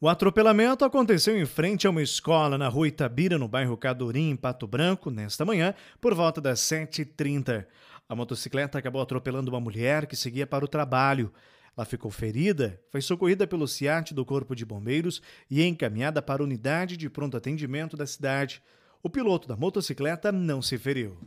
O atropelamento aconteceu em frente a uma escola na rua Itabira, no bairro Cadorim, em Pato Branco, nesta manhã, por volta das 7h30. A motocicleta acabou atropelando uma mulher que seguia para o trabalho. Ela ficou ferida, foi socorrida pelo SIAT do Corpo de Bombeiros e encaminhada para a unidade de pronto atendimento da cidade. O piloto da motocicleta não se feriu.